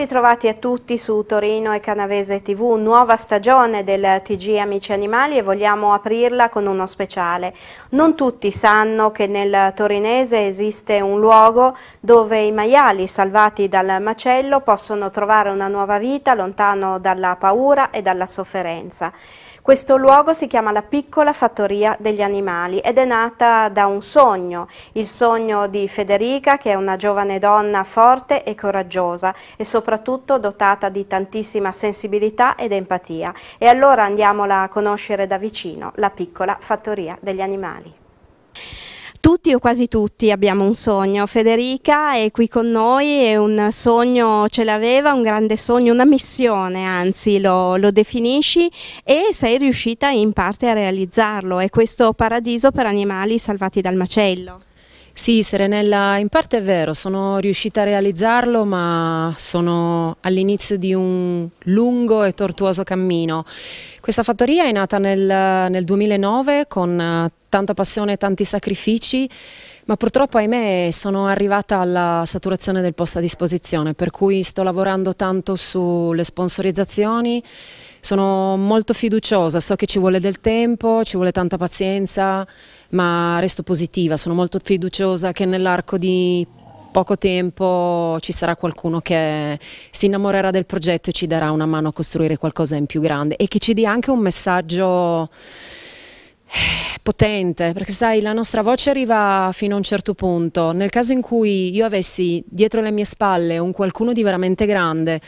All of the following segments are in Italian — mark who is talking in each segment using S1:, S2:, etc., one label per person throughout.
S1: ritrovati a tutti su Torino e Canavese TV, nuova stagione del TG Amici Animali e vogliamo aprirla con uno speciale. Non tutti sanno che nel torinese esiste un luogo dove i maiali salvati dal macello possono trovare una nuova vita lontano dalla paura e dalla sofferenza. Questo luogo si chiama la piccola fattoria degli animali ed è nata da un sogno, il sogno di Federica che è una giovane donna forte e coraggiosa e soprattutto dotata di tantissima sensibilità ed empatia. E allora andiamola a conoscere da vicino, la piccola fattoria degli animali. Tutti o quasi tutti abbiamo un sogno, Federica è qui con noi e un sogno ce l'aveva, un grande sogno, una missione anzi lo, lo, definisci e sei riuscita in parte a realizzarlo È questo paradiso per animali salvati dal macello. Sì Serenella, in parte è vero, sono riuscita a realizzarlo ma sono
S2: all'inizio di un lungo e tortuoso cammino. Questa fattoria è nata nel, nel 2009 con eh, tanta passione e tanti sacrifici, ma purtroppo ahimè sono arrivata alla saturazione del posto a disposizione, per cui sto lavorando tanto sulle sponsorizzazioni, sono molto fiduciosa, so che ci vuole del tempo, ci vuole tanta pazienza, ma resto positiva, sono molto fiduciosa che nell'arco di poco tempo ci sarà qualcuno che si innamorerà del progetto e ci darà una mano a costruire qualcosa in più grande e che ci dia anche un messaggio potente, perché sai la nostra voce arriva fino a un certo punto, nel caso in cui io avessi dietro le mie spalle un qualcuno di veramente grande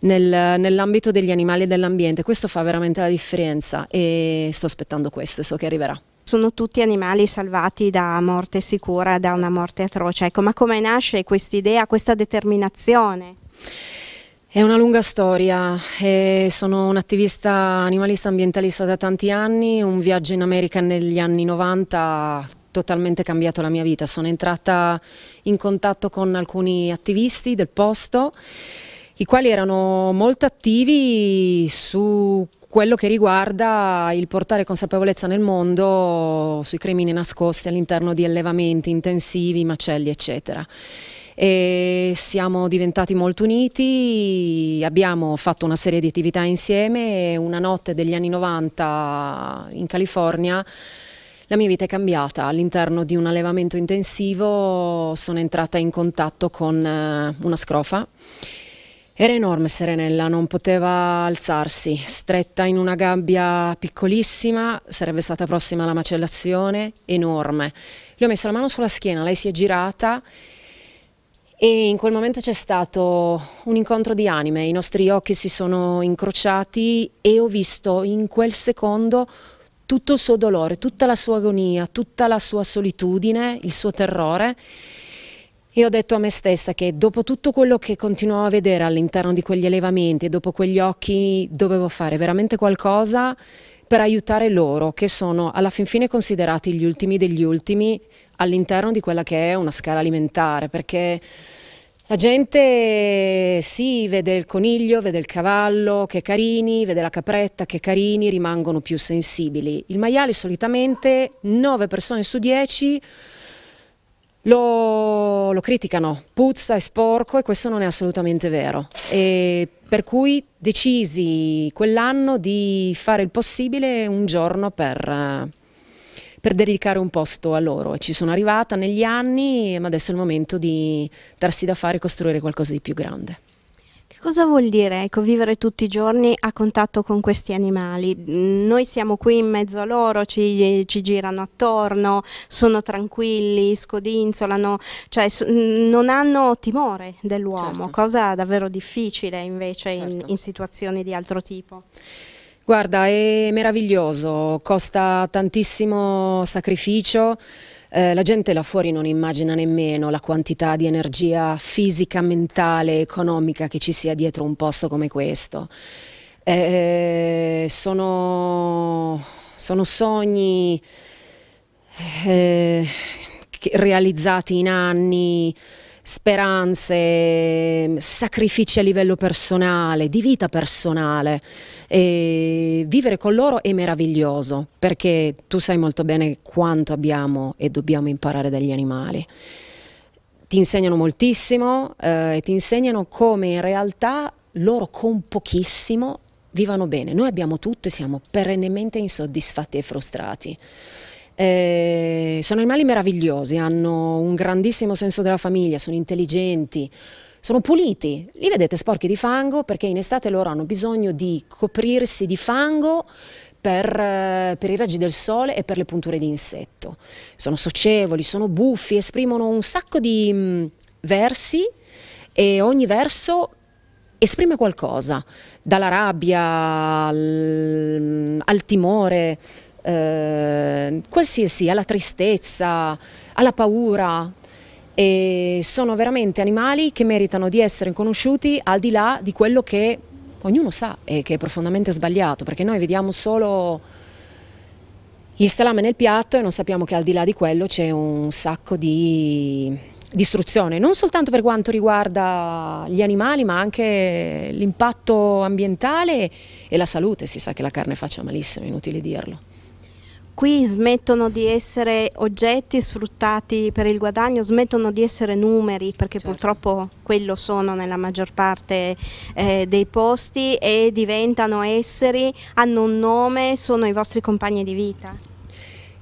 S2: nel, nell'ambito degli animali e dell'ambiente, questo fa veramente la differenza e sto aspettando questo e so che arriverà.
S1: Sono tutti animali salvati da morte sicura, da una morte atroce, ecco, ma come nasce questa idea, questa determinazione? È una lunga storia, eh, sono un attivista animalista ambientalista da tanti
S2: anni, un viaggio in America negli anni 90 ha totalmente cambiato la mia vita, sono entrata in contatto con alcuni attivisti del posto, i quali erano molto attivi su quello che riguarda il portare consapevolezza nel mondo sui crimini nascosti all'interno di allevamenti intensivi, macelli eccetera e siamo diventati molto uniti, abbiamo fatto una serie di attività insieme, una notte degli anni 90 in California la mia vita è cambiata. All'interno di un allevamento intensivo sono entrata in contatto con eh, una scrofa. Era enorme Serenella, non poteva alzarsi, stretta in una gabbia piccolissima, sarebbe stata prossima alla macellazione, enorme. Le ho messo la mano sulla schiena, lei si è girata e in quel momento c'è stato un incontro di anime, i nostri occhi si sono incrociati e ho visto in quel secondo tutto il suo dolore, tutta la sua agonia, tutta la sua solitudine, il suo terrore e ho detto a me stessa che dopo tutto quello che continuavo a vedere all'interno di quegli allevamenti e dopo quegli occhi dovevo fare veramente qualcosa per aiutare loro che sono alla fin fine considerati gli ultimi degli ultimi all'interno di quella che è una scala alimentare, perché la gente sì, vede il coniglio, vede il cavallo, che carini, vede la capretta, che carini, rimangono più sensibili. Il maiale solitamente 9 persone su 10 lo, lo, criticano, puzza, è sporco e questo non è assolutamente vero. E per cui decisi quell'anno di fare il possibile un giorno per per dedicare un posto a loro. Ci sono arrivata negli anni, ma adesso è il momento di darsi da fare e costruire qualcosa di più grande.
S1: Che cosa vuol dire ecco, vivere tutti i giorni a contatto con questi animali? Noi siamo qui in mezzo a loro, ci, ci girano attorno, sono tranquilli, scodinzolano, cioè non hanno timore dell'uomo, certo. cosa davvero difficile invece certo. in, in situazioni di altro tipo. Guarda, è meraviglioso,
S2: costa tantissimo sacrificio. Eh, la gente là fuori non immagina nemmeno la quantità di energia fisica, mentale, economica che ci sia dietro un posto come questo. Eh, eh sono, sono, sogni eh, realizzati in anni, speranze, mm, sacrifici a livello personale, di vita personale. E vivere con loro è meraviglioso perché tu sai molto bene quanto abbiamo e dobbiamo imparare dagli animali ti insegnano moltissimo eh, e ti insegnano come in realtà loro con pochissimo vivano bene. Noi abbiamo tutto e siamo perennemente insoddisfatti e frustrati. Eh, sono animali meravigliosi, hanno un grandissimo senso della famiglia, sono intelligenti, sono puliti. Li vedete sporchi di fango perché in estate loro hanno bisogno di coprirsi di fango per, eh, per, i raggi del sole e per le punture di insetto. Sono socievoli, sono buffi, esprimono un sacco di mh, mm, versi e ogni verso esprime qualcosa, dalla rabbia al, mm, al timore eh, qualsiasi, alla tristezza, alla paura. E sono veramente animali che meritano di essere conosciuti al di là di quello che ognuno sa e che è profondamente sbagliato, perché noi vediamo solo il salame nel piatto e non sappiamo che al di là di quello c'è un sacco di distruzione, non soltanto per quanto riguarda gli animali, ma anche l'impatto ambientale e la salute. Si sa che la carne faccia malissimo, è inutile dirlo
S1: qui smettono di essere oggetti sfruttati per il guadagno, smettono di essere numeri, perché certo. purtroppo quello sono nella maggior parte eh, dei posti e diventano esseri, hanno un nome, sono i vostri compagni di vita.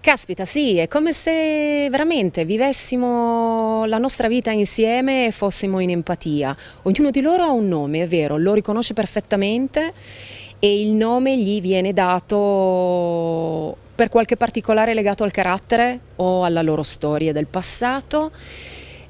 S1: Caspita, sì, è come se veramente
S2: vivessimo la nostra vita insieme e fossimo in empatia. Ognuno di loro ha un nome, è vero, lo riconosce perfettamente e il nome gli viene dato per qualche particolare legato al carattere o alla loro storia del passato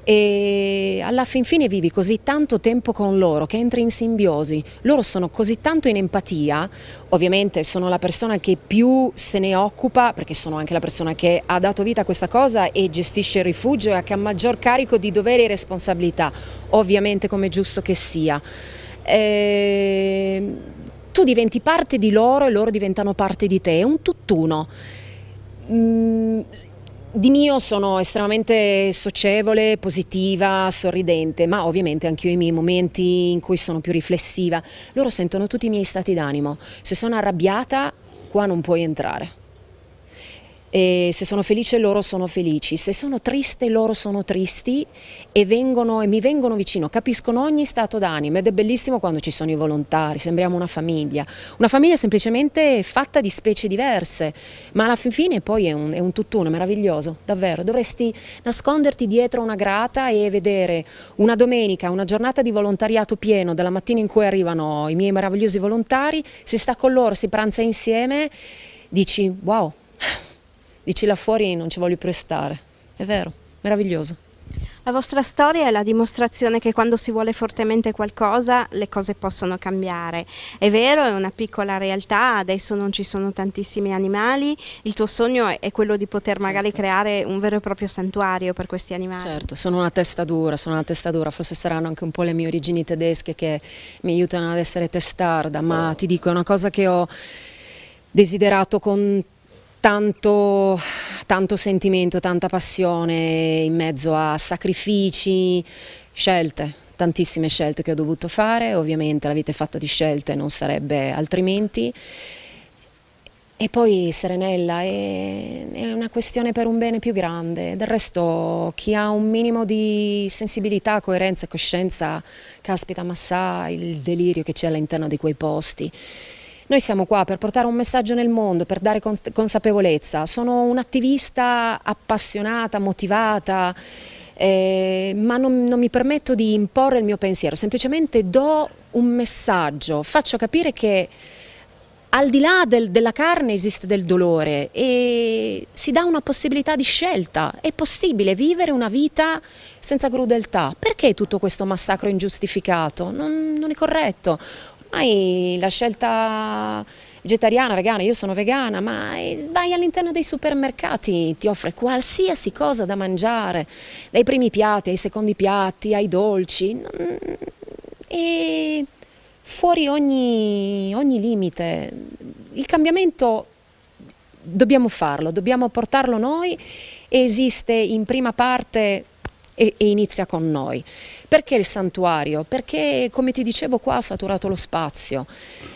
S2: e alla fin fine vivi così tanto tempo con loro che entri in simbiosi, loro sono così tanto in empatia, ovviamente sono la persona che più se ne occupa perché sono anche la persona che ha dato vita a questa cosa e gestisce il rifugio e che ha maggior carico di doveri e responsabilità, ovviamente come è giusto che sia. Ehm tu diventi parte di loro e loro diventano parte di te, è un tutt'uno. Mm, di mio sono estremamente socievole, positiva, sorridente, ma ovviamente anche io i miei momenti in cui sono più riflessiva. Loro sentono tutti i miei stati d'animo. Se sono arrabbiata, qua non puoi entrare. E se sono felice loro sono felici, se sono triste loro sono tristi e, vengono, e mi vengono vicino, capiscono ogni stato d'animo ed è bellissimo quando ci sono i volontari, sembriamo una famiglia, una famiglia semplicemente fatta di specie diverse, ma alla fine poi è un, è un tutt'uno meraviglioso, davvero, dovresti nasconderti dietro una grata e vedere una domenica, una giornata di volontariato pieno, dalla mattina in cui arrivano i miei meravigliosi volontari, si sta con loro, si pranza insieme, dici wow dici là fuori non ci voglio più restare. È vero, meraviglioso.
S1: La vostra storia è la dimostrazione che quando si vuole fortemente qualcosa le cose possono cambiare. È vero, è una piccola realtà, adesso non ci sono tantissimi animali, il tuo sogno è quello di poter certo. magari creare un vero e proprio santuario per questi animali. Certo,
S2: sono una testa dura, sono una testa dura, forse saranno anche un po' le mie origini tedesche che mi aiutano ad essere testarda, ma ti dico, è una cosa che ho desiderato con Tanto, tanto, sentimento, tanta passione in mezzo a sacrifici, scelte, tantissime scelte che ho dovuto fare, ovviamente la vita è fatta di scelte, non sarebbe altrimenti. E poi Serenella è, è una questione per un bene più grande, del resto chi ha un minimo di sensibilità, coerenza e coscienza, caspita ma sa il delirio che c'è all'interno di quei posti. Noi siamo qua per portare un messaggio nel mondo, per dare consapevolezza. Sono un'attivista appassionata, motivata, eh, ma non, non mi permetto di imporre il mio pensiero, semplicemente do un messaggio, faccio capire che al di là del, della carne esiste del dolore e si dà una possibilità di scelta. È possibile vivere una vita senza crudeltà. Perché tutto questo massacro ingiustificato? Non, non è corretto hai la scelta vegetariana, vegana, io sono vegana, ma vai all'interno dei supermercati, ti offre qualsiasi cosa da mangiare, dai primi piatti ai secondi piatti, ai dolci, e fuori ogni, ogni limite. Il cambiamento dobbiamo farlo, dobbiamo portarlo noi esiste in prima parte e, e inizia con noi. Perché il santuario? Perché come ti dicevo qua ha saturato lo spazio,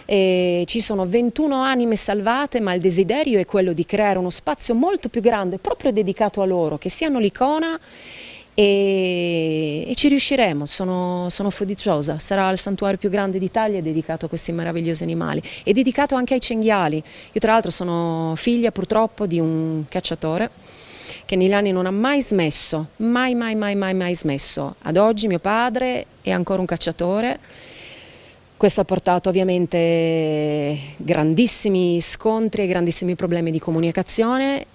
S2: e ci sono 21 anime salvate ma il desiderio è quello di creare uno spazio molto più grande proprio dedicato a loro, che siano l'icona e, e, ci riusciremo, sono, sono fiduciosa, sarà il santuario più grande d'Italia dedicato a questi meravigliosi animali e dedicato anche ai cinghiali. Io tra l'altro sono figlia purtroppo di un cacciatore che Nilani non ha mai smesso, mai, mai, mai, mai, mai smesso. Ad oggi mio padre è ancora un cacciatore. Questo ha portato ovviamente grandissimi scontri e grandissimi problemi di comunicazione.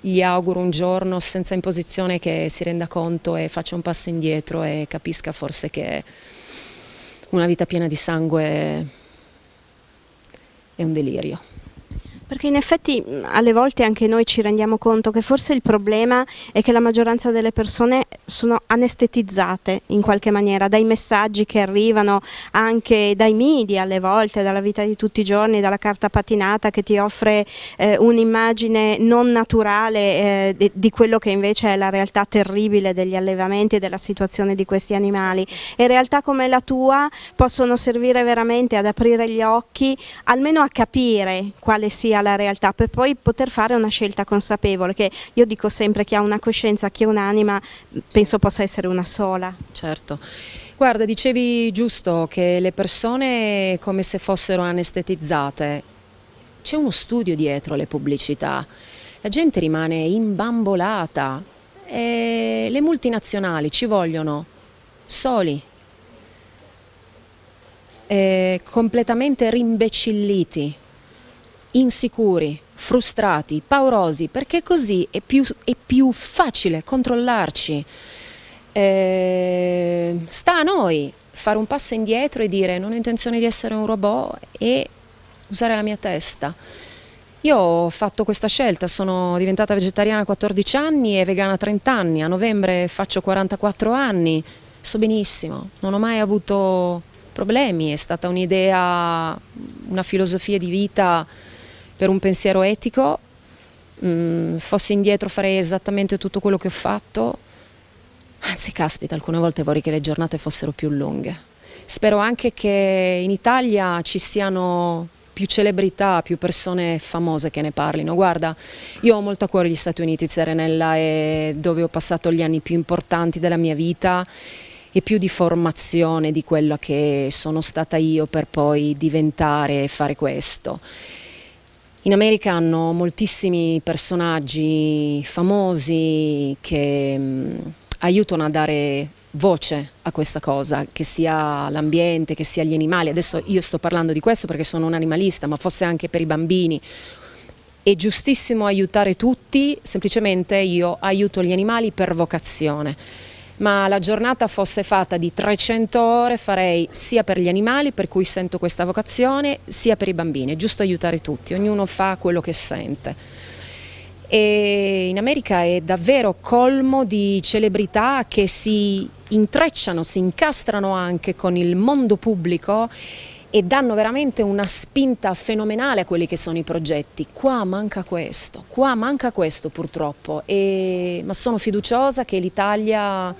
S2: Gli auguro un giorno senza imposizione che si renda conto e faccia un passo indietro e capisca forse che una vita piena di sangue è un delirio.
S1: Perché in effetti alle volte anche noi ci rendiamo conto che forse il problema è che la maggioranza delle persone sono anestetizzate in qualche maniera dai messaggi che arrivano anche dai media alle volte, dalla vita di tutti i giorni, dalla carta patinata che ti offre eh, un'immagine non naturale eh, di, di, quello che invece è la realtà terribile degli allevamenti e della situazione di questi animali. E realtà come la tua possono servire veramente ad aprire gli occhi, almeno a capire quale sia alla realtà per poi poter fare una scelta consapevole che io dico sempre chi ha una coscienza, chi ha un'anima penso possa essere una sola. Certo. Guarda, dicevi giusto che le
S2: persone come se fossero anestetizzate. C'è uno studio dietro le pubblicità. La gente rimane imbambolata e le multinazionali ci vogliono soli, completamente rimbecilliti insicuri, frustrati, paurosi, perché così è più, è più facile controllarci. Eh, sta a noi fare un passo indietro e dire non ho intenzione di essere un robot e usare la mia testa. Io ho fatto questa scelta, sono diventata vegetariana a 14 anni e vegana a 30 anni, a novembre faccio 44 anni, so benissimo, non ho mai avuto problemi, è stata un'idea, una filosofia di vita per un pensiero etico, mh, mm, fossi indietro farei esattamente tutto quello che ho fatto, anzi caspita, alcune volte vorrei che le giornate fossero più lunghe. Spero anche che in Italia ci siano più celebrità, più persone famose che ne parlino. Guarda, io ho molto a cuore gli Stati Uniti, Serenella, è dove ho passato gli anni più importanti della mia vita e più di formazione di quello che sono stata io per poi diventare e fare questo. In America hanno moltissimi personaggi famosi che mh, mm, aiutano a dare voce a questa cosa, che sia l'ambiente, che sia gli animali. Adesso io sto parlando di questo perché sono un animalista, ma forse anche per i bambini. È giustissimo aiutare tutti, semplicemente io aiuto gli animali per vocazione ma la giornata fosse fatta di 300 ore farei sia per gli animali, per cui sento questa vocazione, sia per i bambini, è giusto aiutare tutti, ognuno fa quello che sente. E in America è davvero colmo di celebrità che si intrecciano, si incastrano anche con il mondo pubblico e danno veramente una spinta fenomenale a quelli che sono i progetti. Qua manca questo, qua manca questo purtroppo, e, ma sono fiduciosa che l'Italia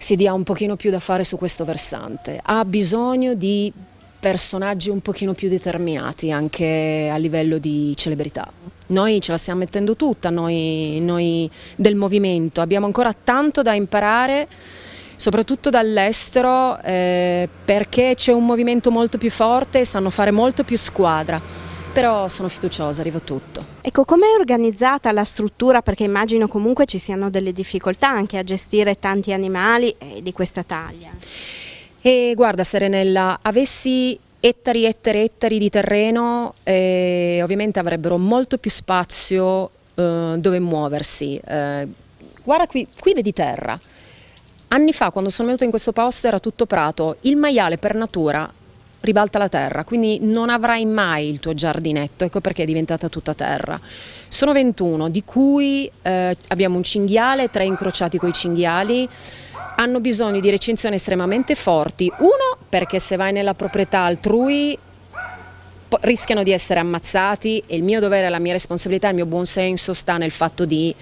S2: si dia un pochino più da fare su questo versante. Ha bisogno di personaggi un pochino più determinati anche a livello di celebrità. Noi ce la stiamo mettendo tutta, noi, noi del movimento, abbiamo ancora tanto da imparare soprattutto dall'estero eh, perché c'è
S1: un movimento molto più forte e sanno fare molto più squadra. Però sono fiduciosa, arriva tutto. Ecco, com'è organizzata la struttura? Perché immagino comunque ci siano delle difficoltà anche a gestire tanti animali eh, di questa taglia. E guarda Serenella,
S2: avessi ettari, ettari, ettari di terreno, eh, ovviamente avrebbero molto più spazio eh, dove muoversi. Eh, guarda qui, qui vedi terra Anni fa, quando sono venuta in questo posto, era tutto prato. Il maiale per natura ribalta la terra, quindi non avrai mai il tuo giardinetto, ecco perché è diventata tutta terra. Sono 21, di cui eh, abbiamo un cinghiale, tre incrociati con i cinghiali, hanno bisogno di recinzioni estremamente forti. Uno, perché se vai nella proprietà altrui rischiano di essere ammazzati e il mio dovere, la mia responsabilità, il mio buon senso sta nel fatto di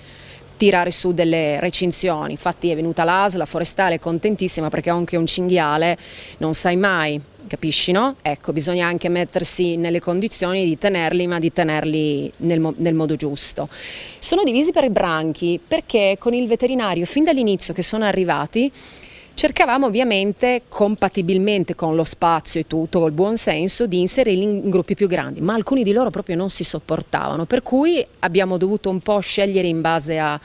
S2: tirare su delle recinzioni, infatti è venuta l'ASL, la forestale, contentissima perché ho anche un cinghiale, non sai mai, capisci no? Ecco, bisogna anche mettersi nelle condizioni di tenerli, ma di tenerli nel, nel modo giusto. Sono divisi per i branchi perché con il veterinario fin dall'inizio che sono arrivati Cercavamo ovviamente, compatibilmente con lo spazio e tutto, col buon senso, di inserirli in gruppi più grandi, ma alcuni di loro proprio non si sopportavano, per cui abbiamo dovuto un po' scegliere in base a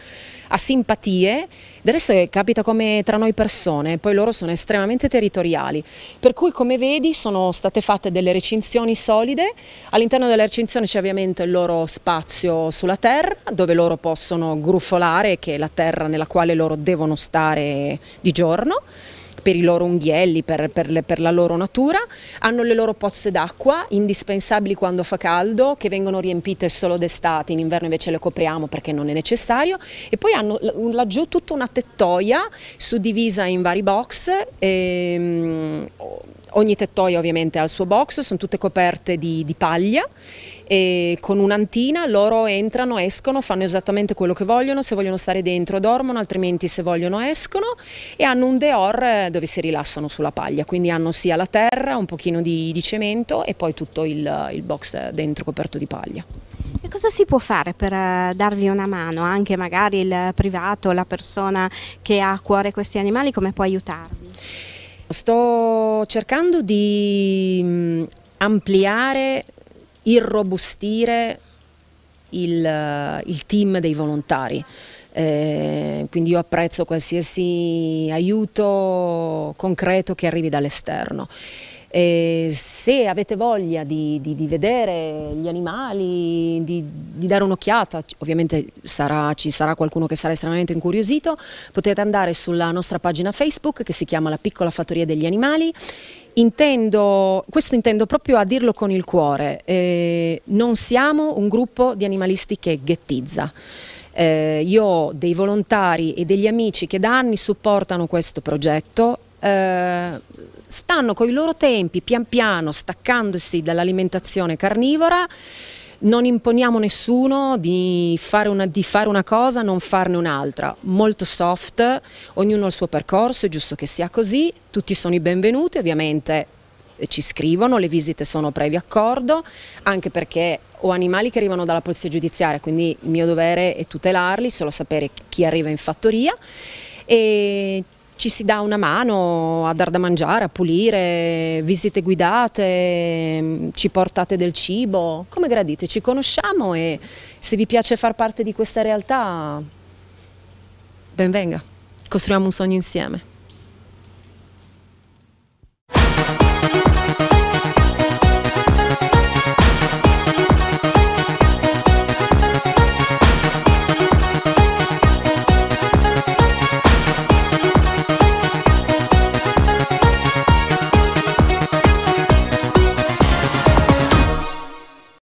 S2: a simpatie, del resto eh, capita come tra noi persone, poi loro sono estremamente territoriali, per cui come vedi sono state fatte delle recinzioni solide, all'interno della recinzione c'è ovviamente il loro spazio sulla terra dove loro possono gruffolare, che è la terra nella quale loro devono stare di giorno, per i loro unghielli, per, per, le, per la loro natura, hanno le loro pozze d'acqua indispensabili quando fa caldo, che vengono riempite solo d'estate, in inverno invece le copriamo perché non è necessario e poi hanno laggiù tutta una tettoia suddivisa in vari box. E, ehm, Ogni tettoio ovviamente ha il suo box, sono tutte coperte di, di paglia e con un'antina loro entrano, escono, fanno esattamente quello che vogliono, se vogliono stare dentro dormono, altrimenti se vogliono escono e hanno un dehors eh, dove si rilassano sulla paglia, quindi hanno sia la terra, un pochino di, di cemento e poi tutto il, il box dentro coperto di paglia.
S1: E cosa si può fare per eh, darvi una mano, anche magari il privato, la persona che ha a cuore questi animali, come può aiutarvi? Sto cercando di mm, ampliare, irrobustire
S2: il, il team dei volontari. Eh, quindi io apprezzo qualsiasi aiuto concreto che arrivi dall'esterno. E se avete voglia di, di, di vedere gli animali, di, di dare un'occhiata, ovviamente sarà, ci sarà qualcuno che sarà estremamente incuriosito, potete andare sulla nostra pagina Facebook che si chiama La piccola fattoria degli animali Intendo, questo intendo proprio a dirlo con il cuore, eh, non siamo un gruppo di animalisti che ghettizza. Eh, io ho dei volontari e degli amici che da anni supportano questo progetto, eh, stanno con i loro tempi pian piano staccandosi dall'alimentazione carnivora non imponiamo nessuno di fare, una, di fare, una, cosa, non farne un'altra, molto soft, ognuno ha il suo percorso, è giusto che sia così, tutti sono i benvenuti, ovviamente eh, ci scrivono, le visite sono previo accordo, anche perché ho animali che arrivano dalla polizia giudiziaria, quindi il mio dovere è tutelarli, solo sapere chi arriva in fattoria. E ci si dà una mano a dar da mangiare, a pulire, visite guidate, mm, ci portate del cibo, come gradite, ci conosciamo e se vi piace far parte di questa realtà, benvenga, costruiamo un sogno insieme.